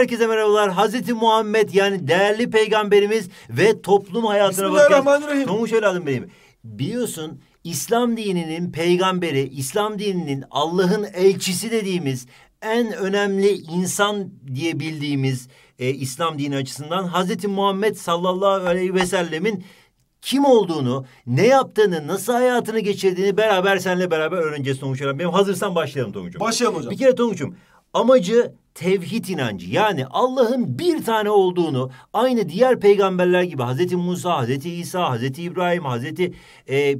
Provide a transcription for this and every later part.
Herkese merhabalar. Hazreti Muhammed yani değerli peygamberimiz ve toplum hayatına bakıyoruz. Nomuş evladım benim. Biliyorsun İslam dininin peygamberi, İslam dininin Allah'ın elçisi dediğimiz en önemli insan diye bildiğimiz e, İslam dini açısından Hazreti Muhammed sallallahu aleyhi ve sellemin kim olduğunu, ne yaptığını, nasıl hayatını geçirdiğini beraber seninle beraber öğreneceğiz Tonguç Benim hazırsan başlayalım Tonguç'um. Başlayalım hocam. Bir kere Tonguç'um amacı tevhid inancı yani Allah'ın bir tane olduğunu aynı diğer peygamberler gibi Hazreti Musa, Hazreti İsa, Hazreti İbrahim, Hazreti e,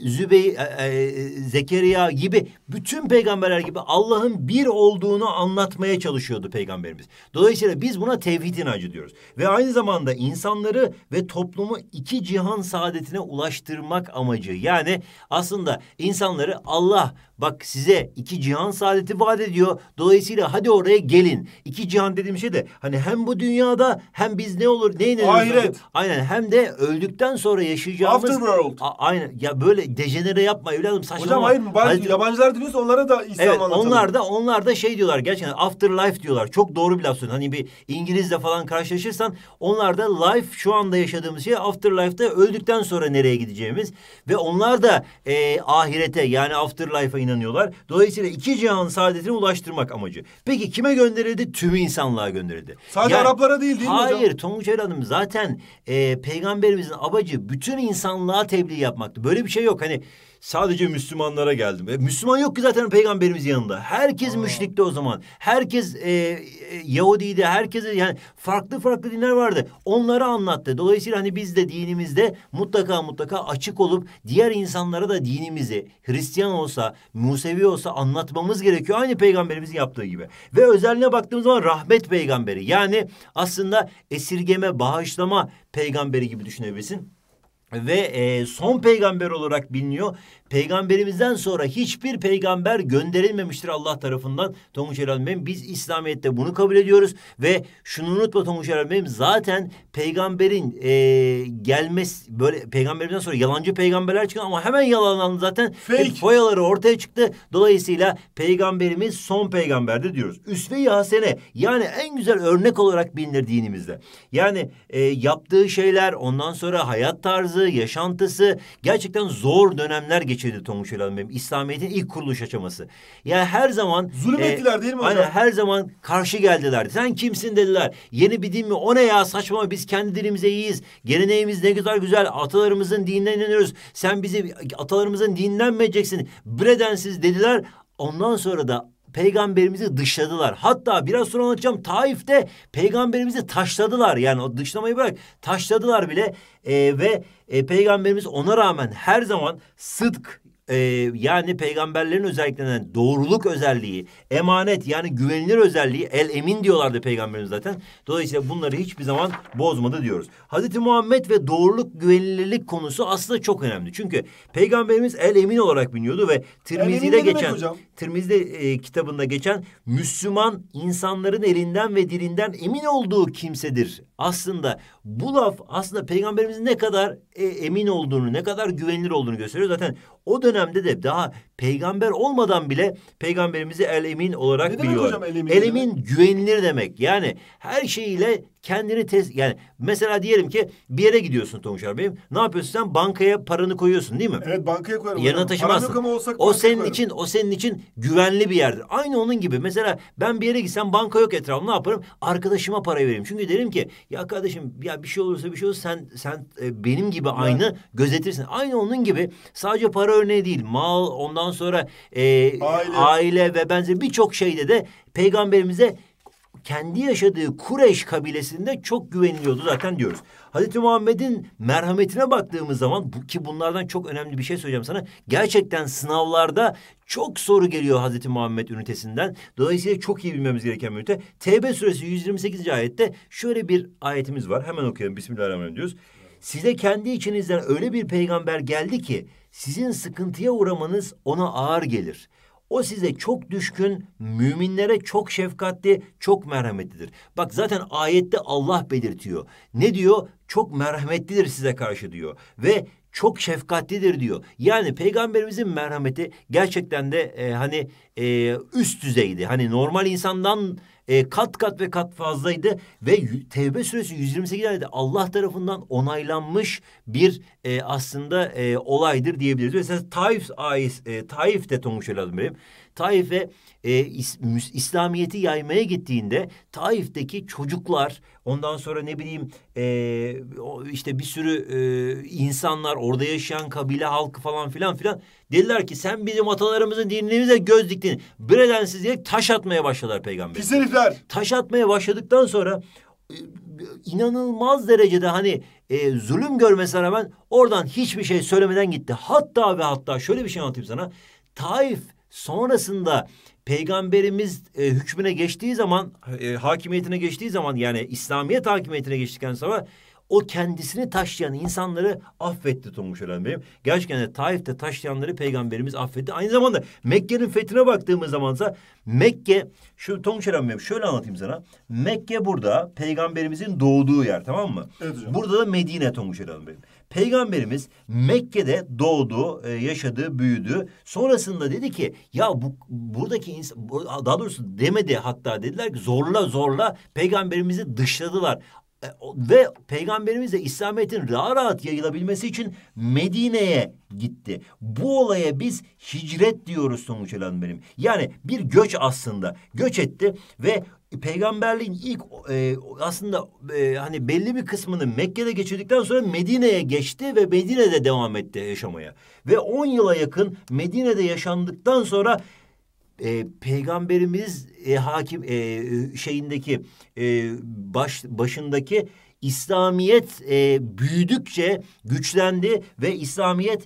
Zübey, e, e, Zekeriya gibi bütün peygamberler gibi Allah'ın bir olduğunu anlatmaya çalışıyordu peygamberimiz. Dolayısıyla biz buna tevhid inancı diyoruz. Ve aynı zamanda insanları ve toplumu iki cihan saadetine ulaştırmak amacı. Yani aslında insanları Allah bak size iki cihan saadeti vaat ediyor. Dolayısıyla hadi oraya gelin. İki cihan dediğim şey de hani hem bu dünyada hem biz ne olur neyin Ahiret. Aynen hem de öldükten sonra yaşayacağımız. Afterworld. Aynen ya böyle dejenere yapma evladım saçmalama. Hocam hayır mı? Yabancılar ediyorsa onlara da İslam evet, anlatalım. Onlar da onlar da şey diyorlar gerçekten afterlife diyorlar. Çok doğru bir laf söylüyorsun. Hani bir İngilizle falan karşılaşırsan onlar da life şu anda yaşadığımız şey afterlife'da öldükten sonra nereye gideceğimiz ve onlar da e, ahirete yani afterlife'a inanıyorlar. Dolayısıyla iki cihanın saadetine ulaştırmak amacı. Peki kime gönderildi? Tüm insanlığa gönderildi. Sadece yani, Araplara değil değil hayır, mi hocam? Hayır Tonguç Hanım zaten e, peygamberimizin amacı bütün insanlığa tebliğ yapmaktı. Böyle bir şey yok. Hani Sadece Müslümanlara geldim. E, Müslüman yok ki zaten peygamberimiz yanında. Herkes Aa. müşrikti o zaman. Herkes e, e, Yahudiydi. Herkese yani farklı farklı dinler vardı. Onları anlattı. Dolayısıyla hani biz de dinimizde mutlaka mutlaka açık olup diğer insanlara da dinimizi Hristiyan olsa, Musevi olsa anlatmamız gerekiyor. Aynı peygamberimizin yaptığı gibi. Ve özelliğine baktığımız zaman rahmet peygamberi. Yani aslında esirgeme, bağışlama peygamberi gibi düşünebilirsin ve e, son peygamber olarak biliniyor Peygamberimizden sonra hiçbir peygamber gönderilmemiştir Allah tarafından. Tonguç Elal Bey'im biz İslamiyet'te bunu kabul ediyoruz ve şunu unutma Tonguç Elal Bey'im zaten peygamberin e, gelmesi böyle peygamberimizden sonra yalancı peygamberler çıktı ama hemen yalanlandı zaten. Fake. Foyaları ortaya çıktı. Dolayısıyla peygamberimiz son peygamberdir diyoruz. Üsve-i Hasene yani en güzel örnek olarak bilinir dinimizde. Yani e, yaptığı şeyler ondan sonra hayat tarzı, yaşantısı gerçekten zor dönemler geçirdi geçirdi Tonguç Hoca benim. İslamiyet'in ilk kuruluş aşaması. Yani her zaman... Zulüm e, ettiler değil mi hocam? Aynen her zaman karşı geldiler. Sen kimsin dediler. Yeni bir din mi? O ne ya saçma biz kendi dilimize iyiyiz. Geleneğimiz ne kadar güzel. Atalarımızın dinine inanıyoruz. Sen bizi atalarımızın dininden mi edeceksin? Bredensiz dediler. Ondan sonra da peygamberimizi dışladılar. Hatta biraz sonra anlatacağım Taif'te peygamberimizi taşladılar. Yani o dışlamayı bırak taşladılar bile e, ve e, peygamberimiz ona rağmen her zaman sıdk e, yani peygamberlerin özelliklerinden doğruluk özelliği, emanet yani güvenilir özelliği el emin diyorlardı peygamberimiz zaten. Dolayısıyla bunları hiçbir zaman bozmadı diyoruz. Hazreti Muhammed ve doğruluk güvenilirlik konusu aslında çok önemli. Çünkü peygamberimiz el emin olarak biniyordu ve Tirmizi'de geçen Tirmizi'de e, kitabında geçen Müslüman insanların elinden ve dilinden emin olduğu kimsedir. Aslında bu laf aslında peygamberimizin ne kadar e, emin olduğunu, ne kadar güvenilir olduğunu gösteriyor. Zaten o dönemde de daha peygamber olmadan bile peygamberimizi el emin olarak ne biliyor. Demek hocam, el emin? El güvenilir demek. Yani her şeyiyle kendini test yani mesela diyelim ki bir yere gidiyorsun Tonguç Bey'im. Ne yapıyorsun sen? Bankaya paranı koyuyorsun değil mi? Evet bankaya koyarım. Yanına taşımazsın. Param olsak o senin koyarım. için o senin için güvenli bir yerdir. Aynı onun gibi. Mesela ben bir yere gitsem banka yok etrafım ne yaparım? Arkadaşıma para veririm Çünkü derim ki ya kardeşim ya bir şey olursa bir şey olursa sen sen e, benim gibi aynı evet. gözetirsin. Aynı onun gibi sadece para örneği değil. Mal ondan sonra e, aile. aile ve benzeri birçok şeyde de peygamberimize kendi yaşadığı Kureş kabilesinde çok güveniliyordu zaten diyoruz. Hazreti Muhammed'in merhametine baktığımız zaman bu ki bunlardan çok önemli bir şey söyleyeceğim sana. Gerçekten sınavlarda çok soru geliyor Hazreti Muhammed ünitesinden. Dolayısıyla çok iyi bilmemiz gereken bir ünite. Tevbe suresi 128. ayette şöyle bir ayetimiz var. Hemen okuyalım. Bismillahirrahmanirrahim diyoruz. Size kendi içinizden öyle bir peygamber geldi ki sizin sıkıntıya uğramanız ona ağır gelir. O size çok düşkün, müminlere çok şefkatli, çok merhametlidir. Bak zaten ayette Allah belirtiyor. Ne diyor? Çok merhametlidir size karşı diyor. Ve çok şefkatlidir diyor. Yani peygamberimizin merhameti gerçekten de e, hani e, üst düzeydi. Hani normal insandan e, kat kat ve kat fazlaydı ve Tevbe süresi 128 ayette Allah tarafından onaylanmış bir e, aslında e, olaydır diyebiliriz. Mesela Taif ayet e, Taif de Tonguç benim. Taif'e e, is, İslamiyet'i yaymaya gittiğinde Taif'teki çocuklar ondan sonra ne bileyim e, işte bir sürü e, insanlar orada yaşayan kabile halkı falan filan filan dediler ki sen bizim atalarımızın dinlerimize göz diktin. Bredensiz diye taş atmaya başladılar peygamber. Pis herifler. Taş atmaya başladıktan sonra e, inanılmaz derecede hani e, zulüm görmesine rağmen oradan hiçbir şey söylemeden gitti. Hatta ve hatta şöyle bir şey anlatayım sana. Taif Sonrasında peygamberimiz e, hükmüne geçtiği zaman, e, hakimiyetine geçtiği zaman yani İslamiyet hakimiyetine geçtikten sonra o kendisini taşlayan insanları affetti Tonguç Ölen Bey'im. Gerçekten de Taif'te taşlayanları peygamberimiz affetti. Aynı zamanda Mekke'nin fethine baktığımız zamansa Mekke, şu Tonguç Ölen Bey'im şöyle anlatayım sana. Mekke burada peygamberimizin doğduğu yer tamam mı? Evet hocam. Burada da Medine Tonguç Ölen Bey'im. Peygamberimiz Mekke'de doğdu, e, yaşadı, büyüdü. Sonrasında dedi ki ya bu buradaki insan daha doğrusu demedi hatta dediler ki zorla zorla peygamberimizi dışladılar e, ve peygamberimiz de İslamiyet'in rahat rahat yayılabilmesi için Medine'ye gitti. Bu olaya biz hicret diyoruz Sonuç benim. Yani bir göç aslında. Göç etti ve peygamberliğin ilk e, aslında e, hani belli bir kısmını Mekke'de geçirdikten sonra Medine'ye geçti ve Medine'de devam etti yaşamaya. Ve 10 yıla yakın Medine'de yaşandıktan sonra e, peygamberimiz e, hakim e, şeyindeki e, baş başındaki İslamiyet e, büyüdükçe güçlendi ve İslamiyet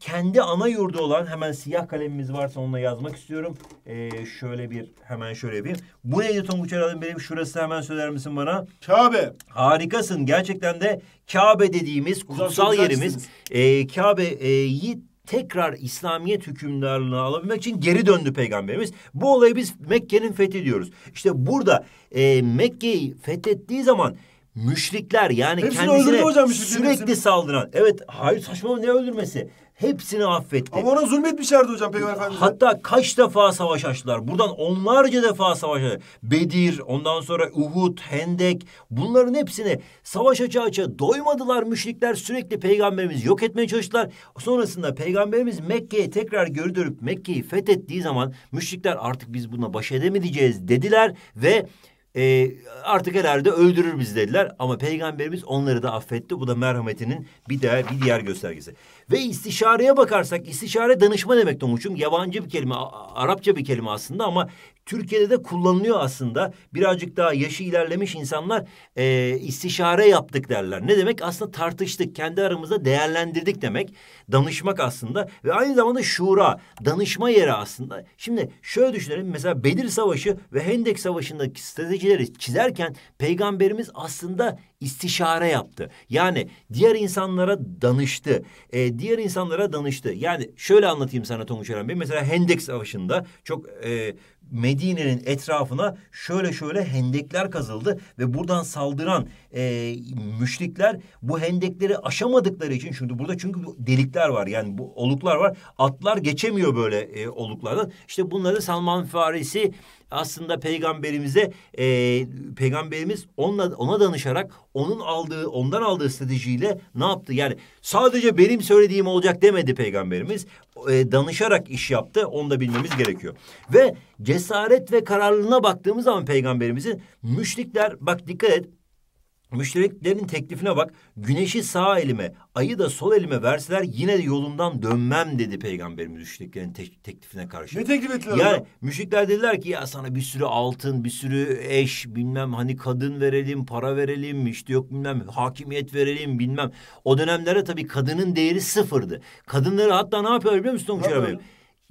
kendi ana yurdu olan hemen siyah kalemimiz varsa onunla yazmak istiyorum. Ee, şöyle bir hemen şöyle bir. Bu neydi Tonguç Eral'ın benim şurası hemen söyler misin bana? Kabe. Harikasın. Gerçekten de Kabe dediğimiz kutsal yerimiz. E, ee, Kabe'yi tekrar İslamiyet hükümdarlığına alabilmek için geri döndü peygamberimiz. Bu olayı biz Mekke'nin fethi diyoruz. İşte burada e, Mekke'yi fethettiği zaman müşrikler yani Hepsini kendisine hocam, sürekli saldıran. Evet hayır saçmalama ne öldürmesi? Hepsini affetti. Ama ona zulmetmişlerdi hocam Peygamber Efendimiz. Hatta kaç defa savaş açtılar. Buradan onlarca defa savaş açtılar. Bedir, ondan sonra Uhud, Hendek. Bunların hepsini savaş aça aça doymadılar müşrikler. Sürekli peygamberimizi yok etmeye çalıştılar. Sonrasında peygamberimiz Mekke'ye tekrar geri dönüp Mekke'yi fethettiği zaman müşrikler artık biz buna baş edemeyeceğiz dediler ve e, artık herhalde öldürür biz dediler. Ama peygamberimiz onları da affetti. Bu da merhametinin bir daha bir diğer göstergesi. Ve istişareye bakarsak istişare danışma demek Tomuç'um. Yabancı bir kelime, Arapça bir kelime aslında ama Türkiye'de de kullanılıyor aslında. Birazcık daha yaşı ilerlemiş insanlar e, istişare yaptık derler. Ne demek? Aslında tartıştık, kendi aramızda değerlendirdik demek. Danışmak aslında ve aynı zamanda şura, danışma yeri aslında. Şimdi şöyle düşünelim. Mesela Bedir Savaşı ve Hendek Savaşı'ndaki stratejileri çizerken peygamberimiz aslında istişare yaptı. Yani diğer insanlara danıştı. E, diğer insanlara danıştı. Yani şöyle anlatayım sana Tonguç Eren Bey. Mesela Hendek Savaşı'nda çok... E, Medine'nin etrafına şöyle şöyle hendekler kazıldı ve buradan saldıran e, müşrikler bu hendekleri aşamadıkları için şimdi burada çünkü delikler var yani bu oluklar var atlar geçemiyor böyle e, oluklardan işte bunları Salman Farisi aslında peygamberimize e, peygamberimiz onunla, ona danışarak onun aldığı ondan aldığı stratejiyle ne yaptı? Yani sadece benim söylediğim olacak demedi peygamberimiz. E, danışarak iş yaptı. Onu da bilmemiz gerekiyor. Ve cesaret ve kararlılığına baktığımız zaman peygamberimizin müşrikler bak dikkat et Müşteriklerin teklifine bak. Güneşi sağ elime, ayı da sol elime verseler yine de yolumdan dönmem dedi peygamberimiz müşriklerin te teklifine karşı. Ne teklif ettiler? Yani ya? müşrikler dediler ki ya sana bir sürü altın, bir sürü eş, bilmem hani kadın verelim, para verelim, işte yok bilmem hakimiyet verelim, bilmem. O dönemlere tabii kadının değeri sıfırdı. Kadınları hatta ne yapıyor biliyor musun Tonguç Erbil?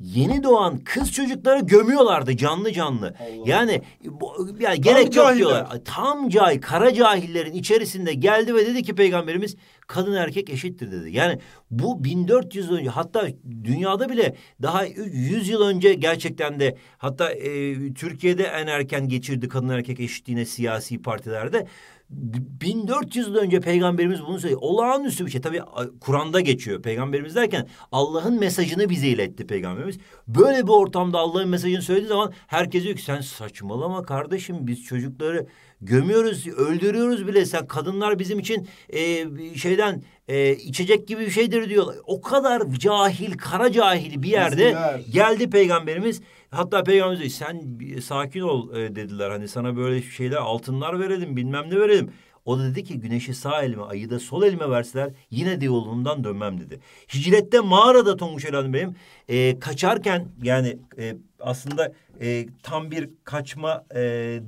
yeni doğan kız çocukları gömüyorlardı canlı canlı. Allah yani bu, yani gerek yok cahiller. diyorlar. Tam cahil, kara cahillerin içerisinde geldi ve dedi ki peygamberimiz kadın erkek eşittir dedi. Yani bu 1400 yıl önce hatta dünyada bile daha 100 yıl önce gerçekten de hatta e, Türkiye'de en erken geçirdi kadın erkek eşitliğine siyasi partilerde. 1400 yıl önce peygamberimiz bunu söylüyor. Olağanüstü bir şey. Tabii Kur'an'da geçiyor. Peygamberimiz derken Allah'ın mesajını bize iletti peygamberimiz. Böyle bir ortamda Allah'ın mesajını söylediği zaman herkes diyor ki sen saçmalama kardeşim biz çocukları gömüyoruz, öldürüyoruz bile. Sen kadınlar bizim için e, şeyden e, içecek gibi bir şeydir diyor. O kadar cahil, kara cahil bir yerde Bizler. geldi peygamberimiz. Hatta peygamberimiz diyor, sen sakin ol e, dediler. Hani sana böyle şeyler altınlar verelim, bilmem ne verelim. O da dedi ki güneşi sağ elime, ayı da sol elime verseler yine de yolumdan dönmem dedi. Hicrette mağarada Tonguç Elhan Bey'im e, kaçarken yani e, aslında e, tam bir kaçma e,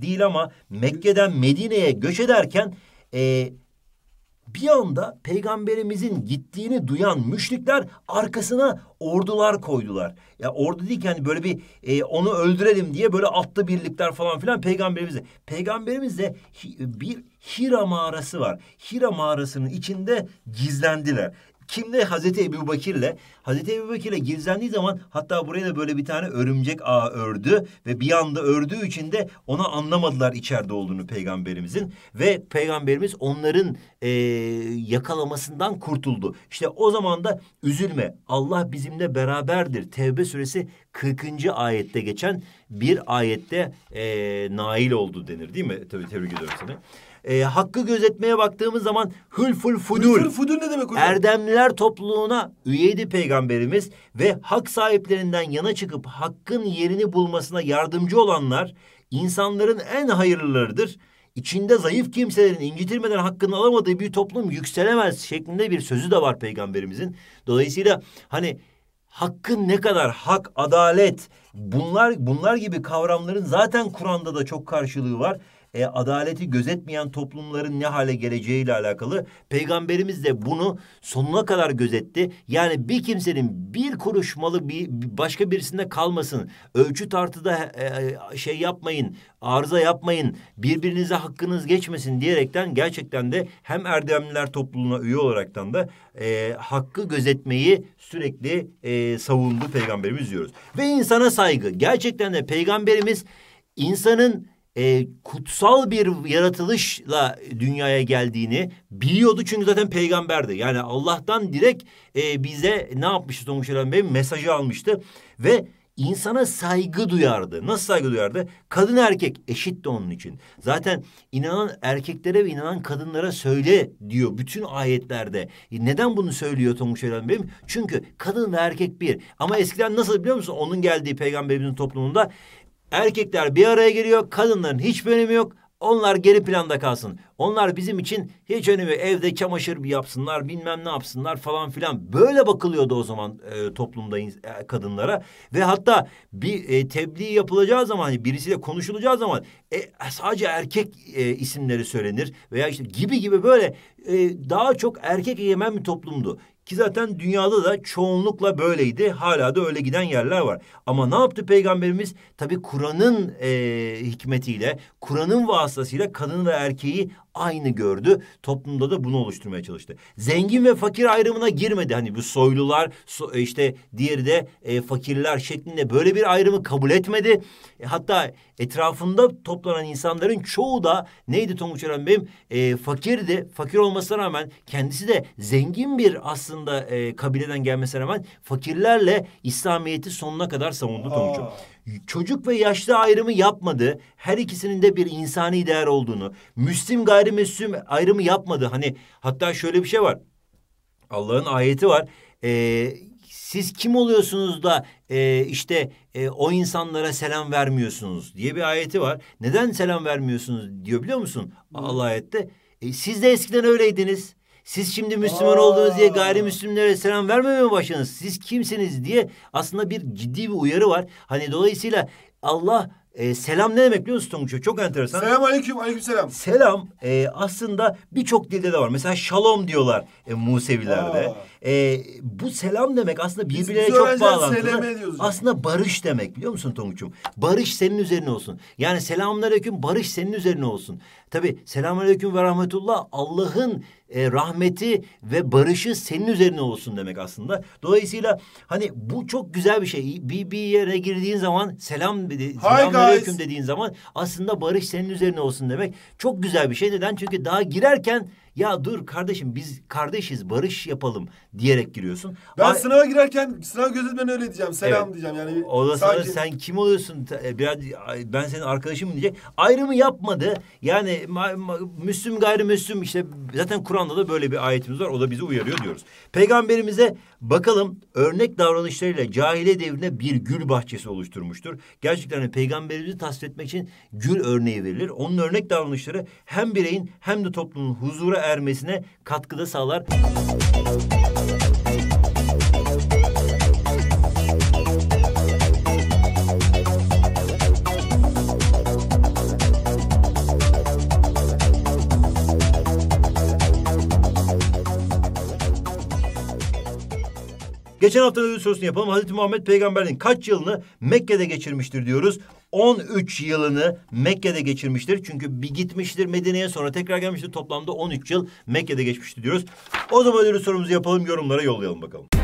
değil ama Mekke'den Medine'ye göç ederken e, bir anda peygamberimizin gittiğini duyan müşrikler arkasına ordular koydular. Ya ordu değil ki hani böyle bir e, onu öldürelim diye böyle atlı birlikler falan filan peygamberimizde. Peygamberimizde bir Hira mağarası var. Hira mağarasının içinde gizlendiler. Kimle? Hazreti Ebu Bakir'le. Hazreti Ebu Bakir'le gizlendiği zaman hatta buraya da böyle bir tane örümcek ağ ördü. Ve bir anda ördüğü için de ona anlamadılar içeride olduğunu peygamberimizin. Ve peygamberimiz onların e, yakalamasından kurtuldu. İşte o zaman da üzülme Allah bizimle beraberdir. Tevbe suresi 40. ayette geçen bir ayette e, nail oldu denir değil mi? Tabii tebrik ediyorum seni. E, hakkı gözetmeye baktığımız zaman hülful fudul. Hülful fudul ne demek hocam? Erdemliler topluluğuna üyeydi peygamberimiz ve hak sahiplerinden yana çıkıp hakkın yerini bulmasına yardımcı olanlar insanların en hayırlılarıdır İçinde zayıf kimselerin incitirmeden hakkını alamadığı bir toplum yükselemez şeklinde bir sözü de var peygamberimizin. Dolayısıyla hani hakkın ne kadar hak, adalet bunlar bunlar gibi kavramların zaten Kur'an'da da çok karşılığı var e, adaleti gözetmeyen toplumların ne hale geleceğiyle alakalı peygamberimiz de bunu sonuna kadar gözetti. Yani bir kimsenin bir kuruş malı bir başka birisinde kalmasın. Ölçü tartıda e, e, şey yapmayın, arıza yapmayın, birbirinize hakkınız geçmesin diyerekten gerçekten de hem Erdemliler topluluğuna üye olaraktan da e, hakkı gözetmeyi sürekli e, savundu peygamberimiz diyoruz. Ve insana saygı. Gerçekten de peygamberimiz insanın e, kutsal bir yaratılışla dünyaya geldiğini biliyordu. Çünkü zaten peygamberdi. Yani Allah'tan direkt e, bize ne yapmıştı Tomuş Eren Bey? Mesajı almıştı ve insana saygı duyardı. Nasıl saygı duyardı? Kadın erkek eşit de onun için. Zaten inanan erkeklere ve inanan kadınlara söyle diyor bütün ayetlerde. neden bunu söylüyor Tomuş Eren Bey'im? Çünkü kadın ve erkek bir. Ama eskiden nasıl biliyor musun? Onun geldiği peygamberimizin toplumunda Erkekler bir araya geliyor, kadınların hiç önemi yok. Onlar geri planda kalsın. Onlar bizim için hiç önemi evde çamaşır bir yapsınlar, bilmem ne yapsınlar falan filan. Böyle bakılıyordu o zaman e, toplumda e, kadınlara ve hatta bir e, tebliğ yapılacağı zaman hani birisiyle konuşulacağı zaman e, sadece erkek e, isimleri söylenir veya işte gibi gibi böyle e, daha çok erkek egemen bir toplumdu. Ki zaten dünyada da çoğunlukla böyleydi. Hala da öyle giden yerler var. Ama ne yaptı peygamberimiz? Tabii Kur'an'ın e, hikmetiyle, Kur'an'ın vasıtasıyla kadını ve erkeği aynı gördü. Toplumda da bunu oluşturmaya çalıştı. Zengin ve fakir ayrımına girmedi. Hani bu soylular so, e, işte diğeri de e, fakirler şeklinde böyle bir ayrımı kabul etmedi. E, hatta etrafında toplanan insanların çoğu da neydi Tonguç Eren Bey'im? E, fakirdi. Fakir olmasına rağmen kendisi de zengin bir aslında e, kabileden gelmesine rağmen fakirlerle İslamiyet'i sonuna kadar savundu Tonguç'um çocuk ve yaşlı ayrımı yapmadı. Her ikisinin de bir insani değer olduğunu, Müslim gayrimüslim ayrımı yapmadı. Hani hatta şöyle bir şey var. Allah'ın ayeti var. Ee, siz kim oluyorsunuz da e, işte e, o insanlara selam vermiyorsunuz diye bir ayeti var. Neden selam vermiyorsunuz diyor biliyor musun? Allah ayette. E, siz de eskiden öyleydiniz. Siz şimdi Müslüman Aa. olduğunuz diye gayrimüslimlere selam vermemeye başladınız. Siz kimsiniz diye aslında bir ciddi bir uyarı var. Hani dolayısıyla Allah e, selam ne demek biliyor musun Tonguç'a? Çok enteresan. Selam aleyküm, aleyküm selam. Selam e, aslında birçok dilde de var. Mesela şalom diyorlar e, Musevilerde. E, bu selam demek aslında birbirine çok bağlantılı. Aslında barış demek biliyor musun Tonguç'um? Barış senin üzerine olsun. Yani selamünaleyküm barış senin üzerine olsun. Tabi selamünaleyküm ve rahmetullah Allah'ın e, rahmeti ve barışı senin üzerine olsun demek aslında. Dolayısıyla hani bu çok güzel bir şey. Bir, bir yere girdiğin zaman selam dedi, selamünaleyküm dediğin zaman aslında barış senin üzerine olsun demek. Çok güzel bir şey. Neden? Çünkü daha girerken ya dur kardeşim biz kardeşiz barış yapalım diyerek giriyorsun. Ben Ay, sınava girerken sınav gözetmeni öyle diyeceğim. Selam evet. diyeceğim yani. O da sana sen kim oluyorsun? E, biraz ben senin arkadaşım mı diyecek. Ayrımı yapmadı. Yani ma, ma, Müslüm gayrimüslim işte zaten Kur'an'da da böyle bir ayetimiz var. O da bizi uyarıyor diyoruz. Peygamberimize bakalım örnek davranışlarıyla cahile devrine bir gül bahçesi oluşturmuştur. Gerçekten peygamberimizi tasvir etmek için gül örneği verilir. Onun örnek davranışları hem bireyin hem de toplumun huzura ermesine katkıda sağlar. Geçen hafta da sorusunu yapalım. Hazreti Muhammed peygamberin kaç yılını Mekke'de geçirmiştir diyoruz. 13 yılını Mekke'de geçirmiştir. Çünkü bir gitmiştir Medine'ye sonra tekrar gelmiştir. Toplamda 13 yıl Mekke'de geçmiştir diyoruz. O zaman ödülü sorumuzu yapalım yorumlara yollayalım bakalım.